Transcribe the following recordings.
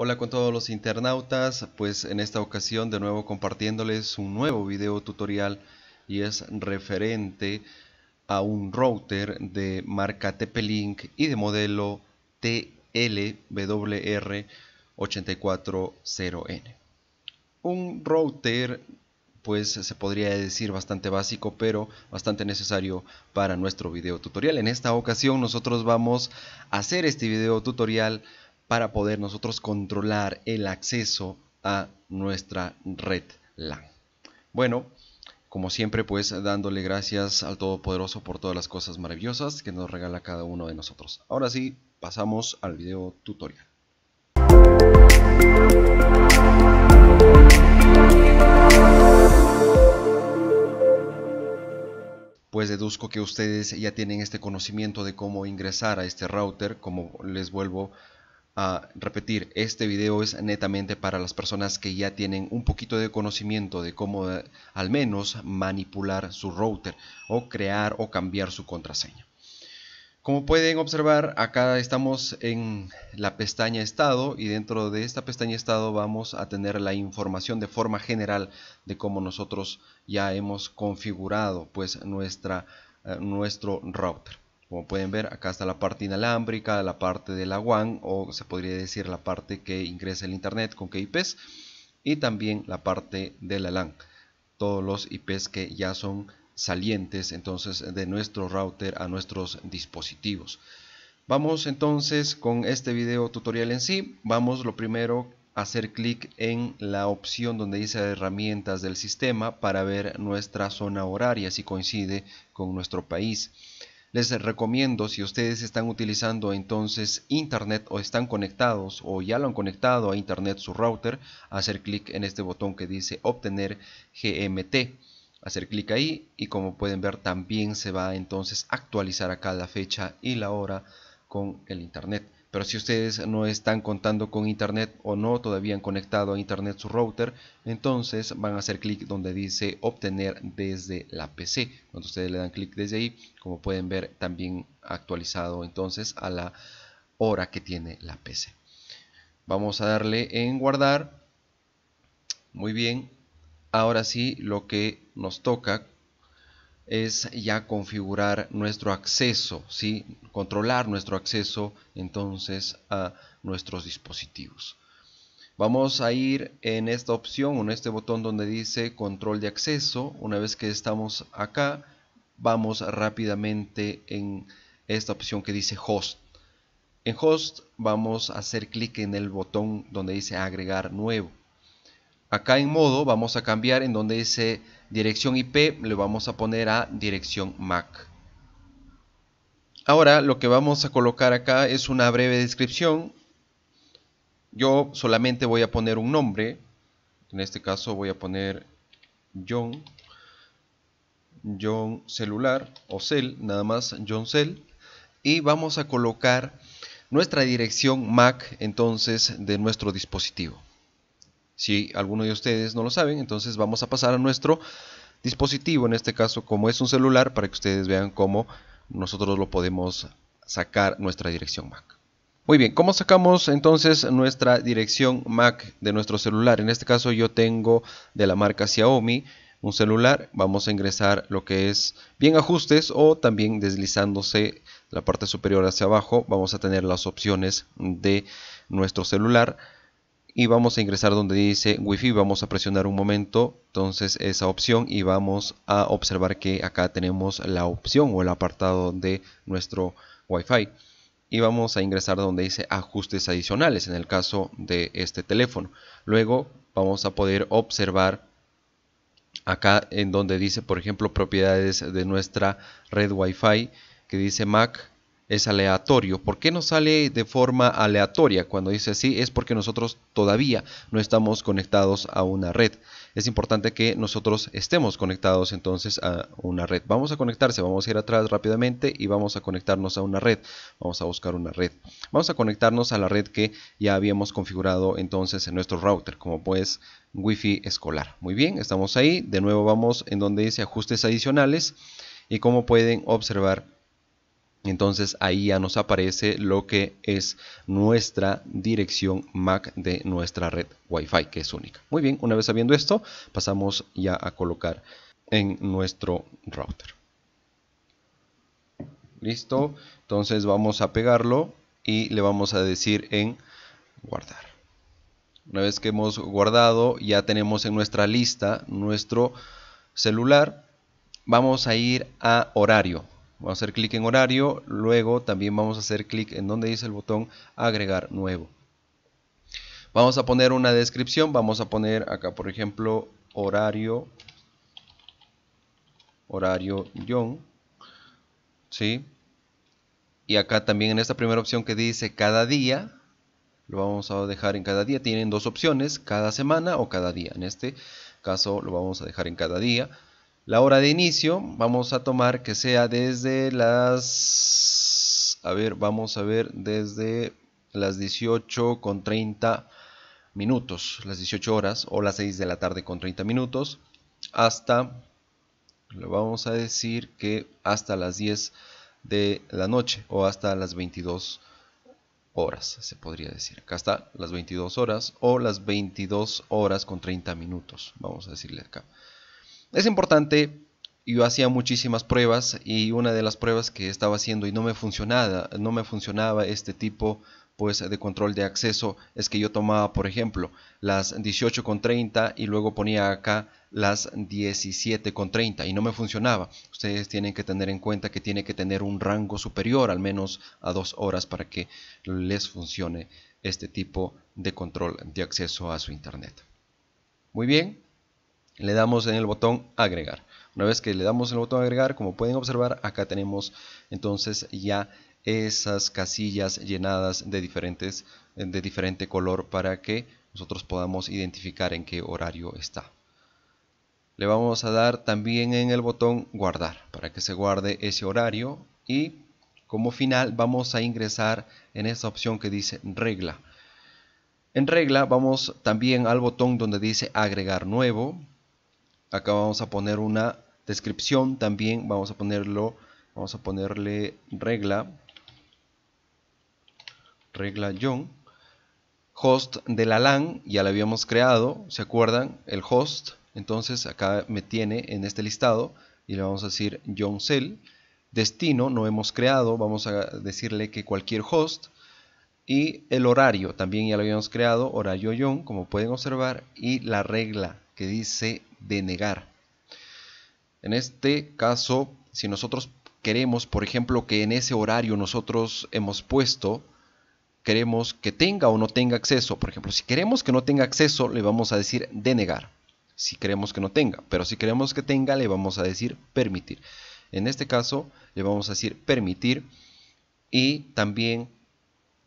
Hola con todos los internautas, pues en esta ocasión de nuevo compartiéndoles un nuevo video tutorial y es referente a un router de marca TP-Link y de modelo TLWR840N. Un router pues se podría decir bastante básico pero bastante necesario para nuestro video tutorial. En esta ocasión nosotros vamos a hacer este video tutorial para poder nosotros controlar el acceso a nuestra red LAN. Bueno, como siempre, pues dándole gracias al Todopoderoso por todas las cosas maravillosas que nos regala cada uno de nosotros. Ahora sí, pasamos al video tutorial. Pues deduzco que ustedes ya tienen este conocimiento de cómo ingresar a este router, como les vuelvo a repetir, este video es netamente para las personas que ya tienen un poquito de conocimiento de cómo eh, al menos manipular su router o crear o cambiar su contraseña. Como pueden observar, acá estamos en la pestaña estado y dentro de esta pestaña estado vamos a tener la información de forma general de cómo nosotros ya hemos configurado pues nuestra, eh, nuestro router. Como pueden ver, acá está la parte inalámbrica, la parte de la WAN o se podría decir la parte que ingresa el Internet con qué IPs y también la parte de la LAN. Todos los IPs que ya son salientes entonces de nuestro router a nuestros dispositivos. Vamos entonces con este video tutorial en sí. Vamos lo primero a hacer clic en la opción donde dice herramientas del sistema para ver nuestra zona horaria si coincide con nuestro país. Les recomiendo si ustedes están utilizando entonces internet o están conectados o ya lo han conectado a internet su router, hacer clic en este botón que dice obtener GMT. Hacer clic ahí y como pueden ver también se va entonces actualizar acá la fecha y la hora con el internet. Pero si ustedes no están contando con internet o no todavía han conectado a internet su router, entonces van a hacer clic donde dice obtener desde la PC. Cuando ustedes le dan clic desde ahí, como pueden ver, también actualizado entonces a la hora que tiene la PC. Vamos a darle en guardar. Muy bien. Ahora sí, lo que nos toca es ya configurar nuestro acceso, ¿sí? controlar nuestro acceso entonces a nuestros dispositivos. Vamos a ir en esta opción, en este botón donde dice control de acceso. Una vez que estamos acá, vamos rápidamente en esta opción que dice host. En host vamos a hacer clic en el botón donde dice agregar nuevo. Acá en modo vamos a cambiar en donde dice dirección IP, le vamos a poner a dirección MAC. Ahora lo que vamos a colocar acá es una breve descripción. Yo solamente voy a poner un nombre. En este caso voy a poner John. John celular o cel nada más John cell. Y vamos a colocar nuestra dirección MAC entonces de nuestro dispositivo. Si alguno de ustedes no lo saben, entonces vamos a pasar a nuestro dispositivo, en este caso como es un celular, para que ustedes vean cómo nosotros lo podemos sacar nuestra dirección MAC. Muy bien, ¿cómo sacamos entonces nuestra dirección MAC de nuestro celular? En este caso yo tengo de la marca Xiaomi un celular, vamos a ingresar lo que es bien ajustes o también deslizándose la parte superior hacia abajo, vamos a tener las opciones de nuestro celular y vamos a ingresar donde dice Wi-Fi, vamos a presionar un momento, entonces esa opción y vamos a observar que acá tenemos la opción o el apartado de nuestro Wi-Fi y vamos a ingresar donde dice ajustes adicionales en el caso de este teléfono. Luego vamos a poder observar acá en donde dice por ejemplo propiedades de nuestra red Wi-Fi que dice Mac es aleatorio. ¿Por qué no sale de forma aleatoria? Cuando dice así es porque nosotros todavía no estamos conectados a una red. Es importante que nosotros estemos conectados entonces a una red. Vamos a conectarse, vamos a ir atrás rápidamente y vamos a conectarnos a una red. Vamos a buscar una red. Vamos a conectarnos a la red que ya habíamos configurado entonces en nuestro router, como pues wifi escolar. Muy bien, estamos ahí. De nuevo vamos en donde dice ajustes adicionales y como pueden observar entonces ahí ya nos aparece lo que es nuestra dirección MAC de nuestra red Wi-Fi, que es única. Muy bien, una vez sabiendo esto, pasamos ya a colocar en nuestro router. Listo, entonces vamos a pegarlo y le vamos a decir en guardar. Una vez que hemos guardado, ya tenemos en nuestra lista nuestro celular. Vamos a ir a horario Vamos a hacer clic en horario, luego también vamos a hacer clic en donde dice el botón agregar nuevo. Vamos a poner una descripción, vamos a poner acá por ejemplo horario, horario John, ¿sí? Y acá también en esta primera opción que dice cada día, lo vamos a dejar en cada día. Tienen dos opciones, cada semana o cada día. En este caso lo vamos a dejar en cada día. La hora de inicio vamos a tomar que sea desde las... A ver, vamos a ver desde las 18 con 30 minutos, las 18 horas o las 6 de la tarde con 30 minutos, hasta, lo vamos a decir que hasta las 10 de la noche o hasta las 22 horas, se podría decir. Acá está las 22 horas o las 22 horas con 30 minutos, vamos a decirle acá. Es importante, yo hacía muchísimas pruebas y una de las pruebas que estaba haciendo y no me funcionaba, no me funcionaba este tipo pues de control de acceso es que yo tomaba por ejemplo las 18.30 y luego ponía acá las 17.30 y no me funcionaba ustedes tienen que tener en cuenta que tiene que tener un rango superior al menos a dos horas para que les funcione este tipo de control de acceso a su internet muy bien le damos en el botón agregar. Una vez que le damos el botón agregar, como pueden observar, acá tenemos entonces ya esas casillas llenadas de, diferentes, de diferente color para que nosotros podamos identificar en qué horario está. Le vamos a dar también en el botón guardar para que se guarde ese horario y como final vamos a ingresar en esa opción que dice regla. En regla vamos también al botón donde dice agregar nuevo acá vamos a poner una descripción también vamos a ponerlo vamos a ponerle regla regla John host de la LAN ya la habíamos creado se acuerdan el host entonces acá me tiene en este listado y le vamos a decir John Cell destino no hemos creado vamos a decirle que cualquier host y el horario también ya lo habíamos creado horario John como pueden observar y la regla que dice denegar. En este caso, si nosotros queremos, por ejemplo, que en ese horario nosotros hemos puesto, queremos que tenga o no tenga acceso. Por ejemplo, si queremos que no tenga acceso, le vamos a decir denegar. Si queremos que no tenga, pero si queremos que tenga, le vamos a decir permitir. En este caso, le vamos a decir permitir y también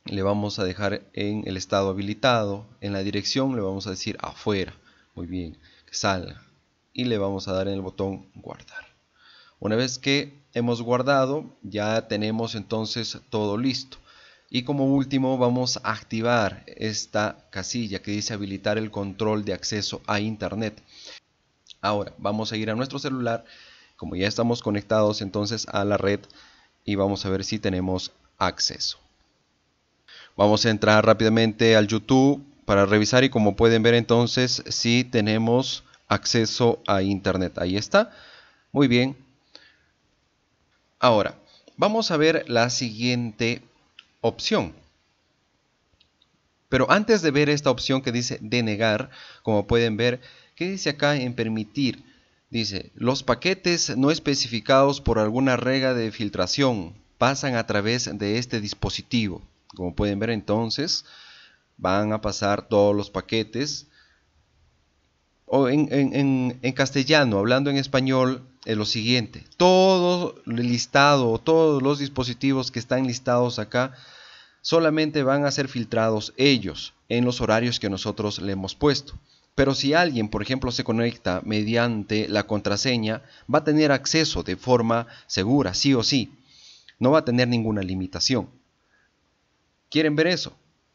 le vamos a dejar en el estado habilitado. En la dirección le vamos a decir afuera. Muy bien salga y le vamos a dar en el botón guardar. Una vez que hemos guardado, ya tenemos entonces todo listo. Y como último vamos a activar esta casilla que dice habilitar el control de acceso a internet. Ahora vamos a ir a nuestro celular, como ya estamos conectados entonces a la red y vamos a ver si tenemos acceso. Vamos a entrar rápidamente al YouTube para revisar y como pueden ver entonces si tenemos acceso a internet. Ahí está. Muy bien. Ahora, vamos a ver la siguiente opción. Pero antes de ver esta opción que dice denegar, como pueden ver, ¿qué dice acá en permitir? Dice, los paquetes no especificados por alguna regla de filtración pasan a través de este dispositivo. Como pueden ver entonces, van a pasar todos los paquetes. O en, castellano, hablando en español, es lo siguiente. Todo listado, todos los dispositivos que están listados acá, solamente van a ser filtrados ellos en los horarios que nosotros le hemos puesto. Pero si alguien, por ejemplo, se conecta mediante la contraseña, va a tener acceso de forma segura, sí o sí. No va a tener ninguna limitación. ¿Quieren ver eso?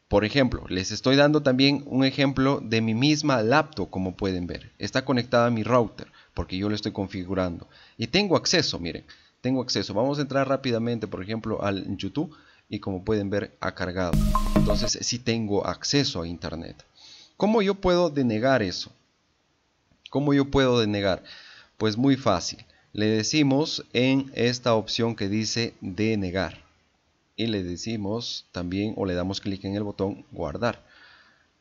Por ejemplo, les estoy dando también un ejemplo de mi misma laptop, como pueden ver. Está conectada a mi router, porque yo lo estoy configurando. Y tengo acceso, miren, tengo acceso. Vamos a entrar rápidamente, por ejemplo, al YouTube y como pueden ver, ha cargado. Entonces, sí tengo acceso a Internet. ¿Cómo yo puedo denegar eso? ¿Cómo yo puedo denegar? Pues muy fácil. Le decimos en esta opción que dice denegar y le decimos también o le damos clic en el botón guardar.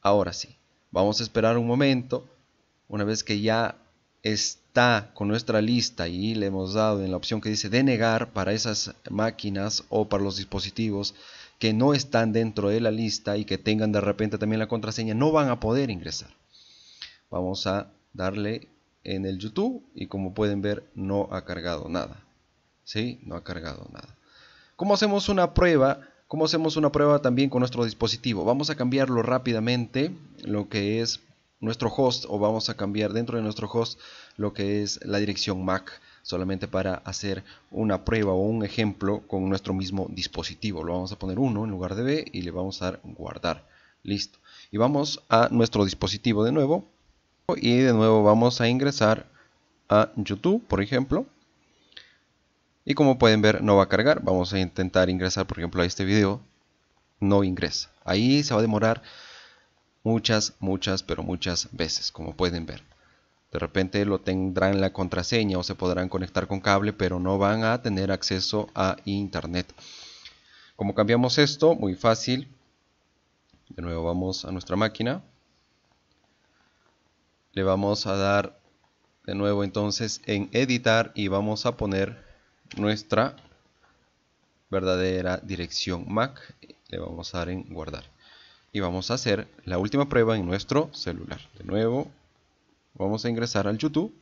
Ahora sí, vamos a esperar un momento. Una vez que ya está con nuestra lista y le hemos dado en la opción que dice denegar para esas máquinas o para los dispositivos que no están dentro de la lista y que tengan de repente también la contraseña, no van a poder ingresar. Vamos a darle en el YouTube y como pueden ver no ha cargado nada. ¿Sí? No ha cargado nada. ¿Cómo hacemos una prueba? ¿Cómo hacemos una prueba también con nuestro dispositivo? Vamos a cambiarlo rápidamente, lo que es nuestro host, o vamos a cambiar dentro de nuestro host lo que es la dirección MAC, solamente para hacer una prueba o un ejemplo con nuestro mismo dispositivo. Lo vamos a poner 1 en lugar de B y le vamos a dar guardar. Listo. Y vamos a nuestro dispositivo de nuevo. Y de nuevo vamos a ingresar a YouTube, por ejemplo. Y como pueden ver no va a cargar, vamos a intentar ingresar por ejemplo a este video, no ingresa. Ahí se va a demorar muchas, muchas, pero muchas veces, como pueden ver. De repente lo tendrán la contraseña o se podrán conectar con cable, pero no van a tener acceso a internet. Como cambiamos esto? Muy fácil. De nuevo vamos a nuestra máquina. Le vamos a dar de nuevo entonces en editar y vamos a poner nuestra verdadera dirección MAC. Le vamos a dar en guardar. Y vamos a hacer la última prueba en nuestro celular. De nuevo, vamos a ingresar al YouTube.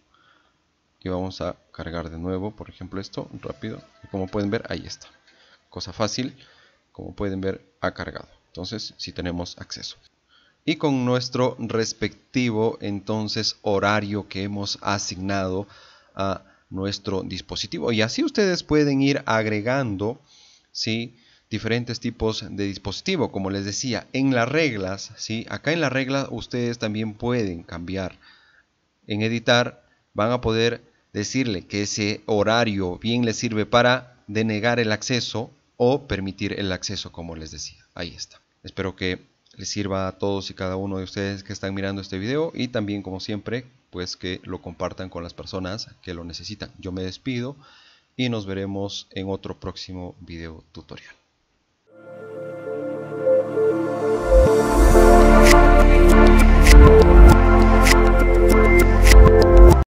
Y vamos a cargar de nuevo, por ejemplo, esto rápido. Y como pueden ver, ahí está. Cosa fácil. Como pueden ver, ha cargado. Entonces, si tenemos acceso y con nuestro respectivo entonces horario que hemos asignado a nuestro dispositivo. Y así ustedes pueden ir agregando diferentes tipos de dispositivo. Como les decía, en las reglas, acá en las reglas ustedes también pueden cambiar. En editar van a poder decirle que ese horario bien les sirve para denegar el acceso o permitir el acceso, como les decía. Ahí está. Espero que les sirva a todos y cada uno de ustedes que están mirando este video y también como siempre pues que lo compartan con las personas que lo necesitan. Yo me despido y nos veremos en otro próximo video tutorial.